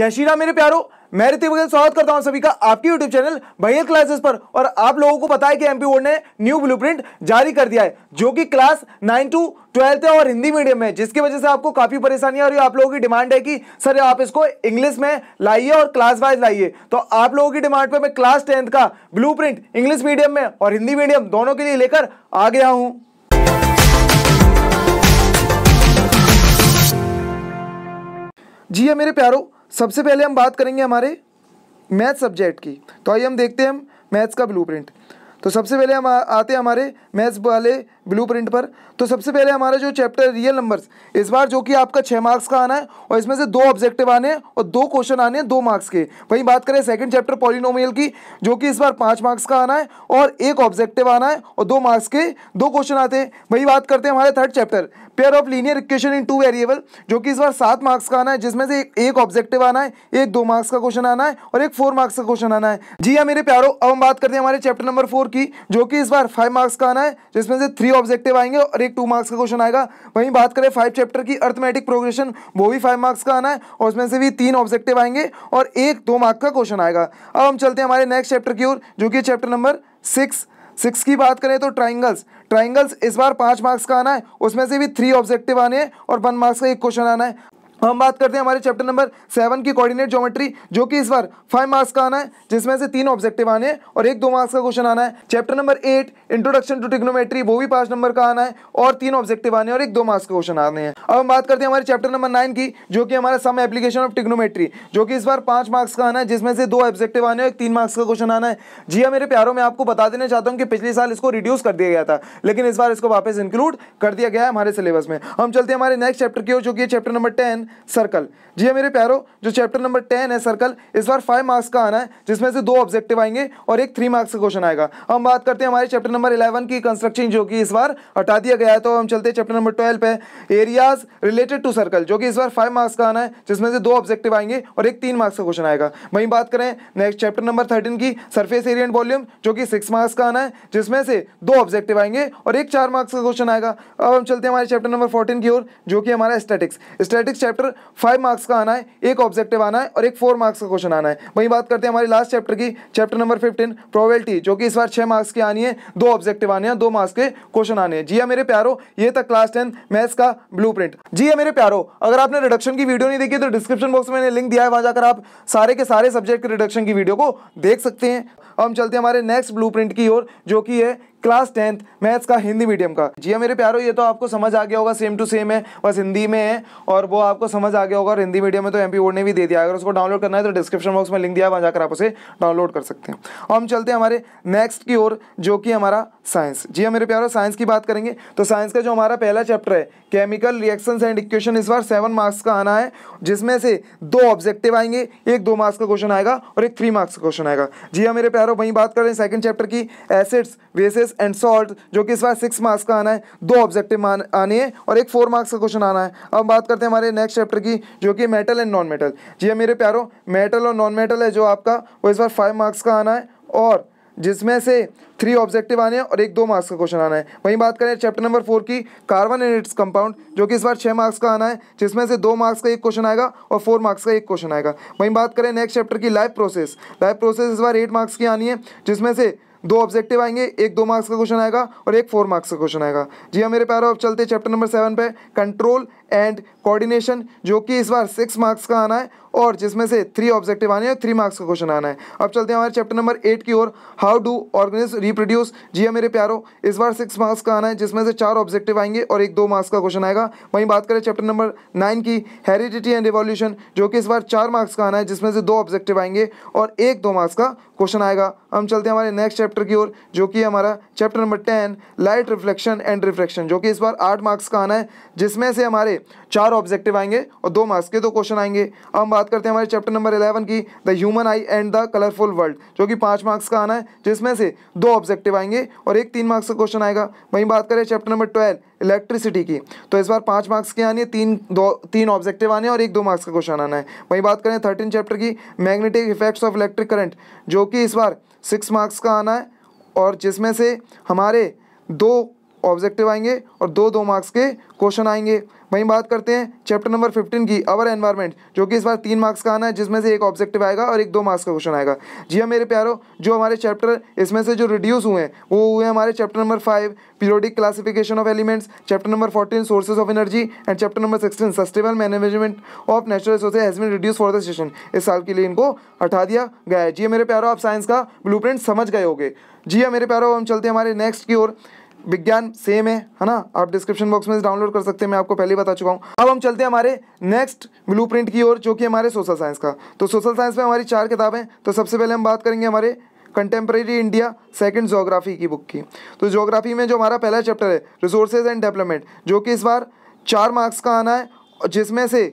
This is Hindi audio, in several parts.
जय श्री राम मेरे प्यारो मैं ऋतिक बघेल स्वागत करता हूं सभी का आपके YouTube चैनल बघेल क्लासेस पर और आप लोगों को पता है कि एमपी बोर्ड ने न्यू ब्लूप्रिंट जारी कर दिया है जो कि क्लास 9 टू ट्वेल्थ है और हिंदी मीडियम में जिसकी वजह से आपको काफ़ी परेशानी और आप लोगों की डिमांड है कि सर आप इसको इंग्लिश में लाइए और क्लास वाइज लाइए तो आप लोगों की डिमांड पर मैं क्लास टेंथ का ब्लू इंग्लिश मीडियम में और हिंदी मीडियम दोनों के लिए लेकर आ गया हूँ जी है हाँ, मेरे प्यारों सबसे पहले हम बात करेंगे हमारे मैथ सब्जेक्ट की तो आइए हम देखते हैं हम मैथ्स का ब्लूप्रिंट तो सबसे पहले हम आते हैं हमारे मैथ्स वाले ब्लू प्रिंट पर तो सबसे पहले हमारा जो चैप्टर रियल नंबर्स इस बार जो कि आपका छः मार्क्स का आना है और इसमें से दो ऑब्जेक्टिव आने हैं और दो क्वेश्चन आने हैं दो मार्क्स के वहीं बात करें सेकंड चैप्टर पॉलिनोमियल की जो कि इस बार पाँच मार्क्स का आना है और एक ऑब्जेक्टिव आना है और दो मार्क्स के दो क्वेश्चन आते हैं वही बात करते हैं हमारे third chapter pair of linear equation in two variable जो कि इस बार सात मार्क्स का आना है जिसमें से एक ऑब्जेक्टिव आना है एक दो मार्क्स का क्वेश्चन आना है और एक फोर मार्क्स का क्वेश्चन आना है जी हाँ मेरे प्यारो अब हम बात करते हैं हमारे चैप्टर नंबर फोर की जो कि इस बार फाइव मार्क्स का आना है जिसमें से थ्री थ्री ऑब्जेक्टिव आएंगे और एक टू मार्क्स का क्वेश्चन आएगा वहीं बात करें फाइव चैप्टर की अर्थमेटिक प्रोग्रेशन वो भी फाइव मार्क्स का आना है और उसमें से भी तीन ऑब्जेक्टिव आएंगे और एक दो मार्क का क्वेश्चन आएगा अब हम चलते हैं हमारे नेक्स्ट चैप्टर की ओर जो कि चैप्टर नंबर सिक्स सिक्स की बात करें तो ट्राइंगल्स ट्राइंगल्स इस बार पाँच मार्क्स का आना है उसमें से भी थ्री ऑब्जेक्टिव आने हैं और वन मार्क्स का एक क्वेश्चन आना है हम बात करते हैं हमारे चैप्टर नंबर सेवन की कोऑर्डिनेट ज्योमेट्री जो कि इस बार फाइव मार्क्स का आना है जिसमें से तीन ऑब्जेक्टिव आने हैं और एक दो मार्क्स का क्वेश्चन आना है chapter number eight introduction to trigonometry वो भी पाँच नंबर का आना है और तीन ऑब्जेक्टिव आने और एक दो मार्क्स का क्वेश्चन आने हैं अब हम बात करते हैं हमारे चैप्टर नंबर नाइन की जो कि हमारा सम एप्लीकेशन ऑफ टिग्नोमेट्री जो कि इस बार पाँच मार्क्स का आना है जिसमें से दो ऑब्जेक्टिव आने और एक तीन मार्क्स का क्वेश्चन आना है जी हाँ मेरे प्यारों में आपको बता देना चाहता हूँ कि पिछले साल इसको रिड्यूस कर दिया गया था लेकिन इस बार इसको वापस इंक्लूड कर दिया गया है हमारे सिलेबस में हम चलते हैं हमारे नेक्स्ट चैप्टर की ओर जो कि चैप्टर नंबर टेन सर्कल जी है हाँ मेरे प्यारो जो चैप्टर नंबर टेन है सर्कल इस बार फाइव मार्क्स का आना है जिसमें से दो ऑब्जेक्टिव आएंगे और एक थ्री मार्क्स का क्वेश्चन आएगा हम बात करते हैं हमारे चैप्टर नंबर इलेवन की कंस्ट्रक्शन जो कि इस बार हटा दिया गया है तो हम चलते हैं चैप्टर नंबर ट्वेल्व पे एरियाज रिलेटेड टू सर्कल जो कि इस बार फाइव मार्क्स का आना है जिसमें से दो ऑब्जेक्टिव आएंगे और एक तीन मार्क्स का क्वेश्चन आएगा वहीं बात करें नेक्स्ट चैप्टर नंबर थर्टीन की सर्फेस एरिया एंड वॉल्यूम जो कि सिक्स मार्क्स का आना है जिसमें से दो ऑब्जेक्टिव आएंगे और एक चार मार्क्स का क्वेश्चन आएगा अब हम चलते हैं हमारे चैप्टर नंबर फोर्टीन की ओर जो कि हमारा statistics statistics chapter chapter five marks का आना है एक ऑब्जेक्टिव आना है और एक फोर मार्क्स का क्वेश्चन आना है वहीं बात करते हैं हमारे लास्ट चैप्टर की चैप्टर नंबर फिफ्टीन प्रोबेबिलिटी जो कि इस बार छह मार्क्स की आनी है दो ऑब्जेक्टिव आने हैं दो मार्क्स के क्वेश्चन आने हैं जी हाँ मेरे प्यारो ये था क्लास टेन मैथ्स का ब्लू जी हाँ मेरे प्यारो अगर आपने रिडक्शन की वीडियो नहीं देखी तो डिस्क्रिप्शन बॉक्स में लिंक दिया है वहां जाकर आप सारे के सारे सब्जेक्ट के रिडक्शन की वीडियो को देख सकते हैं हम चलते हैं हमारे नेक्स्ट ब्लू की ओर जो कि है क्लास टेंथ मैथ्स का हिंदी मीडियम का जी हाँ, मेरे प्यारो ये तो आपको समझ आ गया होगा सेम टू सेम है बस हिंदी में है और वो आपको समझ आ गया होगा और हिंदी मीडियम में तो एम बोर्ड ने भी दे दिया अगर उसको डाउनलोड करना है तो डिस्क्रिप्शन बॉक्स में लिंक दिया वहाँ जाकर आप उसे डाउनलोड कर सकते हैं और हम चलते हैं हमारे नेक्स्ट की ओर जो कि हमारा साइंस जी हाँ, मेरे प्यारो साइंस की बात करेंगे तो साइंस का जो हमारा पहला चैप्टर है केमिकल रिएक्शन एंड इक्वेशन इस बार सेवन मार्क्स का आना है जिसमें से दो ऑब्जेक्टिव आएंगे एक दो मार्क्स का क्वेश्चन आएगा और एक थ्री मार्क्स का क्वेश्चन आएगा जी हाँ मेरे प्यारो वहीं बात करें सेकंड चैप्टर की acids bases base and salt जो कि इस बार सिक्स मार्क्स का आना है दो ऑब्जेक्टिव आने हैं और एक फोर मार्क्स का क्वेश्चन आना है अब बात करते हैं हमारे नेक्स्ट चैप्टर की जो कि मेटल एंड नॉन मेटल जी हाँ मेरे प्यारों मेटल और नॉन मेटल है जो आपका वो इस बार फाइव मार्क्स का आना है और जिसमें से थ्री ऑब्जेक्टिव आने हैं और एक दो मार्क्स का क्वेश्चन आना है वहीं बात करें चैप्टर नंबर फोर की कार्बन एंड इट्स कंपाउंड जो कि इस बार छः मार्क्स का आना है जिसमें से दो मार्क्स का एक क्वेश्चन आएगा और फोर मार्क्स का एक क्वेश्चन आएगा वहीं बात करें नेक्स्ट चैप्टर की लाइफ प्रोसेस लाइफ प्रोसेस इस बार एट मार्क्स की आनी है जिसमें से दो ऑब्जेक्टिव आएंगे एक दो मार्क्स का क्वेश्चन आएगा और एक फोर मार्क्स का क्वेश्चन आएगा जी हाँ मेरे प्यारो अब चलते चैप्टर नंबर सेवन पे कंट्रोल एंड कोऑर्डिनेशन जो कि इस बार सिक्स मार्क्स का आना है और जिसमें से थ्री ऑब्जेक्टिव आने हैं थ्री मार्क्स का क्वेश्चन आना है अब चलते हैं हमारे चैप्टर नंबर एट की ओर हाउ डू ऑर्गेनाइज रिप्रोड्यूस जी हाँ मेरे प्यारो इस बार सिक्स मार्क्स का आना है जिसमें से चार ऑब्जेक्टिव आएंगे और एक दो मार्क्स का क्वेश्चन आएगा वहीं बात करें चैप्टर नंबर नाइन की हेरिडिटी एंड रिवॉल्यूशन जो कि इस बार चार मार्क्स का आना है जिसमें से दो ऑब्जेक्टिव आएंगे और एक दो मार्क्स का क्वेश्चन आएगा हम चलते हैं हमारे नेक्स्ट चैप्टर की ओर जो कि हमारा chapter number ten light reflection and reflection जो कि इस बार आठ मार्क्स का आना है जिसमें से हमारे चार ऑब्जेक्टिव आएंगे और दो मार्क्स के दो क्वेश्चन आएंगे हम बात करते हैं हमारे चैप्टर नंबर इलेवन की the human eye and the colourful world जो कि पाँच मार्क्स का आना है जिसमें से दो ऑब्जेक्टिव आएंगे और एक तीन मार्क्स का क्वेश्चन आएगा वहीं बात करें चैप्टर नंबर ट्वेल्व इलेक्ट्रिसिटी की तो इस बार पाँच मार्क्स के आने तीन दो तीन ऑब्जेक्टिव आने और एक दो मार्क्स का क्वेश्चन आना है वहीं बात करें थर्टीन चैप्टर की magnetic effects of electric current जो कि इस बार सिक्स मार्क्स का आना है और जिसमें से हमारे दो ऑब्जेक्टिव आएंगे और दो दो मार्क्स के क्वेश्चन आएंगे वहीं बात करते हैं चैप्टर नंबर फिफ्टीन की अवर एनवायरमेंट जो कि इस बार तीन मार्क्स का आना है जिसमें से एक ऑब्जेक्टिव आएगा और एक दो मार्क्स का क्वेश्चन आएगा जी हाँ मेरे प्यारो जो हमारे चैप्टर इसमें से जो रिड्यूस हुए हैं वो हुए हमारे chapter number five periodic classification of elements chapter number fourteen sources of energy and chapter number sixteen sustainable management of natural resources has been reduce for the session इस साल के लिए इनको हटा दिया गया है जी हाँ मेरे प्यारो आप साइंस का ब्लू समझ गए होगे जी हाँ मेरे प्यारो हम चलते हैं हमारे नेक्स्ट की ओर विज्ञान सेम है है ना आप डिस्क्रिप्शन बॉक्स में डाउनलोड कर सकते हैं मैं आपको पहले बता चुका हूँ अब हम चलते हैं हमारे नेक्स्ट ब्लू की ओर जो कि हमारे सोशल साइंस का तो सोशल साइंस में हमारी चार किताबें तो सबसे पहले हम बात करेंगे हमारे कंटेम्प्रेरी इंडिया सेकंड जोग्राफी की बुक की तो जोग्राफी में जो हमारा पहला चैप्टर है रिसोर्सेज एंड डेवलपमेंट जो कि इस बार चार मार्क्स का आना है जिसमें से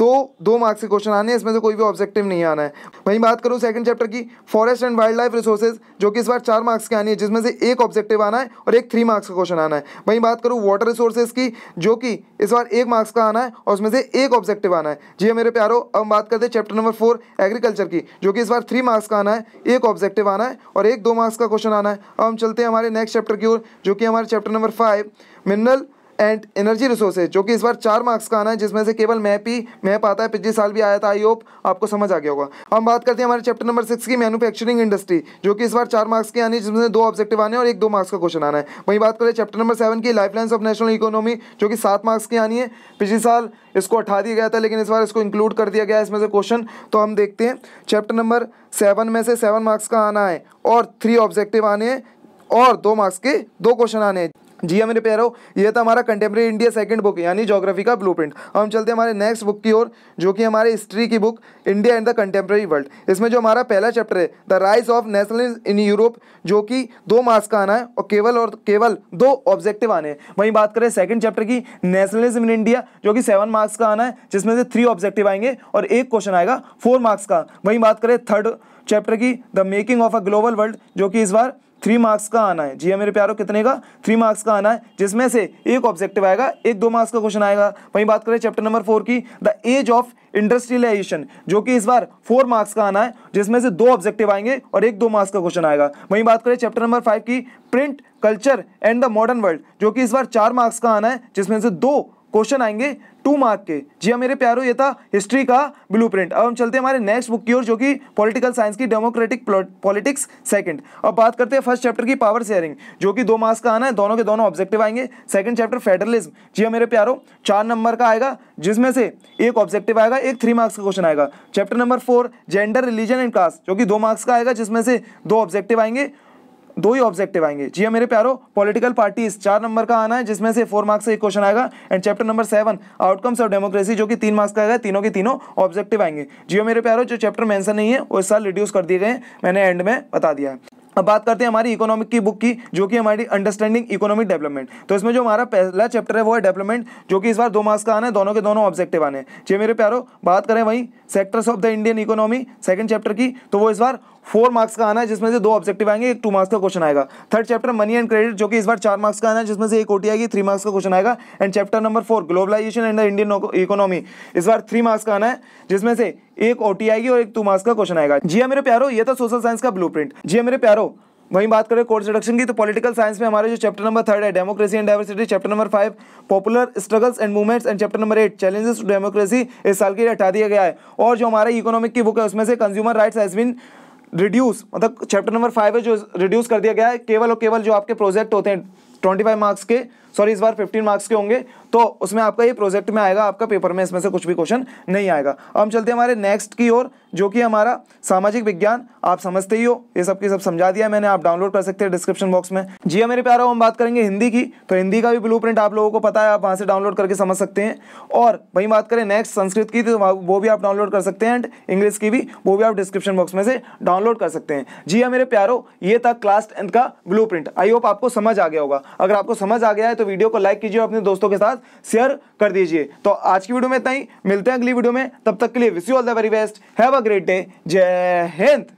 दो दो मार्क्स के क्वेश्चन आने हैं इसमें से कोई भी ऑब्जेक्टिव नहीं आना है वहीं बात करूँ सेकंड चैप्टर की forest and wildlife resources जो कि इस बार चार मार्क्स के आनी है जिसमें से एक ऑब्जेक्टिव आना है और एक थ्री मार्क्स का क्वेश्चन आना है वहीं बात करूँ वाटर रिसोर्सेज की जो कि इस बार एक मार्क्स का आना है और उसमें से एक ऑब्जेक्टिव आना है जी हाँ मेरे प्यारो अब बात करते हैं चैप्टर नंबर फोर एग्रीकल्चर की जो कि इस बार थ्री मार्क्स का आना है एक ऑब्जेक्टिव आना है और एक दो मार्क्स का क्वेश्चन आना है अब हम चलते हैं हमारे नेक्स्ट चैप्टर की ओर जो कि हमारे chapter number five mineral and energy resources जो कि इस बार चार मार्क्स का आना है जिसमें से केवल मैप ही मैप आता है पिछले साल भी आया था आई होप आपको समझ आ गया होगा हम बात करते हैं हमारे चैप्टर नंबर सिक्स की मैनुफैक्चरिंग इंडस्ट्री जो कि इस बार चार मार्क्स की आनी है जिसमें से दो ऑब्जेक्टिव आने और एक दो मार्क्स का क्वेश्चन आना है वहीं बात करें चैप्टर नंबर सेवन की लाइफ ऑफ नेशनल इकोनॉमी जो कि सात मार्क्स की आनी है पिछले साल इसको उठा दिया गया था लेकिन इस बार इसको इंक्लूड कर दिया गया है इसमें से क्वेश्चन तो हम देखते हैं चैप्टर नंबर सेवन में से सेवन मार्क्स का आना है और थ्री ऑब्जेक्टिव आने हैं और दो मार्क्स के दो क्वेश्चन आने हैं जी हाँ मेरे प्यारो ये था हमारा कंटेम्प्रेरी इंडिया सेकंड बुक यानी ज्योग्राफी का ब्लूप्रिंट अब हम चलते हैं हमारे नेक्स्ट बुक की ओर जो कि हमारे हिस्ट्री की book India and the contemporary world इसमें जो हमारा पहला चैप्टर है the rise of nationalism in Europe जो कि दो मार्क्स का आना है और केवल और केवल दो ऑब्जेक्टिव आने हैं वहीं बात करें सेकेंड चैप्टर की नेशनलिज्म इन इंडिया जो कि सेवन मार्क्स का आना है जिसमें से थ्री ऑब्जेक्टिव आएंगे और एक क्वेश्चन आएगा फोर मार्क्स का वहीं बात करें थर्ड चैप्टर की the making of a global world जो कि इस बार थ्री मार्क्स का आना है जी हाँ मेरे प्यारों कितने का थ्री मार्क्स का आना है जिसमें से एक ऑब्जेक्टिव आएगा एक दो मार्क्स का क्वेश्चन आएगा वहीं बात करें चैप्टर नंबर फोर की द एज ऑफ इंडस्ट्रियलाइजेशन जो कि इस बार फोर मार्क्स का आना है जिसमें से दो ऑब्जेक्टिव आएंगे और एक दो मार्क्स का क्वेश्चन आएगा वहीं बात करें चैप्टर नंबर फाइव की print culture and the modern world जो कि इस बार चार मार्क्स का आना है जिसमें से दो क्वेश्चन आएंगे टू मार्क के जी हाँ मेरे प्यारो ये था हिस्ट्री का ब्लू अब हम चलते हैं हमारे नेक्स्ट बुक की ओर जो कि पॉलिटिकल साइंस की डेमोक्रेटिक पॉलिटिक्स सेकंड अब बात करते हैं फर्स्ट चैप्टर की पावर शेयरिंग जो कि दो मार्क्स का आना है दोनों के दोनों ऑब्जेक्टिव आएंगे सेकंड चैप्टर फेडरलिज्म जी हाँ मेरे प्यारो चार नंबर का आएगा जिसमें से एक ऑब्जेक्टिव आएगा एक थ्री मार्क्स का क्वेश्चन आएगा chapter number four gender religion and caste जो कि दो मार्क्स का आएगा जिसमें से दो ऑब्जेक्टिव आएंगे दो ही ऑब्जेक्टिव आएंगे जी हाँ मेरे प्यारो पॉलिटिकल पार्टीज चार नंबर का आना है जिसमें से फोर मार्क्स से एक क्वेश्चन आएगा and chapter number seven outcomes of democracy जो कि तीन मार्क्स का आएगा तीनों के तीनों ऑब्जेक्टिव आएंगे जियो हाँ मेरे प्यारो जो चैप्टर मेंशन नहीं है वो इस साल रिड्यूस कर दिए गए हैं मैंने एंड में बता दिया है अब बात करते हैं हमारी इकोनॉमिक की बुक की जो कि हमारी अंडरस्टैंडिंग इकोनॉमिक डेवलपमेंट तो इसमें जो हमारा पहला चैप्टर है वो है डेवलपमेंट जो कि इस बार दो मार्क्स का आना है दोनों के दोनों ऑब्जेक्टिव आने हैं जी हाँ मेरे प्यारो बात करें वहीं sectors of the Indian economy second chapter की तो वो इस बार फोर मार्क्स का आना है जिसमें से दो ऑब्जेक्टिव आएंगे एक टू मार्क्स का क्वेश्चन आएगा third chapter money and credit जो कि इस बार चार मार्क्स का आना है जिसमें से एक ओटी आएगी थ्री मार्क्स का क्वेश्चन आएगा and chapter number four globalisation and the Indian economy इस बार थ्री मार्क्स का आना है जिसमें से एक ओटी आएगी और एक टू मार्क्स का क्वेश्चन आएगा जी हाँ मेरे प्यारो ये था सोशल साइंस का ब्लू प्रिंट जी हाँ मेरे प्यारो वहीं बात करें कोर्स डिडक्शन की तो पॉलिटिकल साइंस में हमारे जो चैप्टर नंबर थर्ड है democracy and diversity chapter number five popular struggles and movements and chapter number eight challenges to democracy इस साल के लिए हटा दिया गया है और जो हमारे इकोनॉमिक की बुक है उसमें से consumer rights has been reduce मतलब चैप्टर नंबर फाइव है जो रिड्यूस कर दिया गया है केवल और केवल जो आपके प्रोजेक्ट होते हैं ट्वेंटी फाइव मार्क्स के सॉरी इस बार फिफ्टीन मार्क्स के होंगे तो उसमें आपका ये प्रोजेक्ट में आएगा आपका पेपर में इसमें से कुछ भी क्वेश्चन नहीं आएगा अब हम चलते हैं हमारे नेक्स्ट की ओर जो कि हमारा सामाजिक विज्ञान आप समझते ही हो ये सब की सब समझा दिया मैंने आप डाउनलोड कर सकते हैं डिस्क्रिप्शन बॉक्स में जी हाँ, मेरे प्यारो हम बात करेंगे हिंदी की तो हिंदी का भी ब्लू आप लोगों को पता है आप वहाँ से डाउनलोड करके समझ सकते हैं और वहीं बात करें नेक्स्ट संस्कृत की तो वो भी आप डाउनलोड कर सकते हैं एंड इंग्लिश की भी वो भी आप डिस्क्रिप्शन बॉक्स में से डाउनलोड कर सकते हैं जी हाँ मेरे प्यारो ये था क्लास टेंथ का ब्लू आई होप आपको समझ आ गया होगा अगर आपको समझ आ गया है तो वीडियो को लाइक कीजिए अपने दोस्तों के साथ शेयर कर दीजिए तो आज की वीडियो में इतना ही मिलते हैं अगली वीडियो में तब तक के लिए wish you all the very best have a great day जय हिंद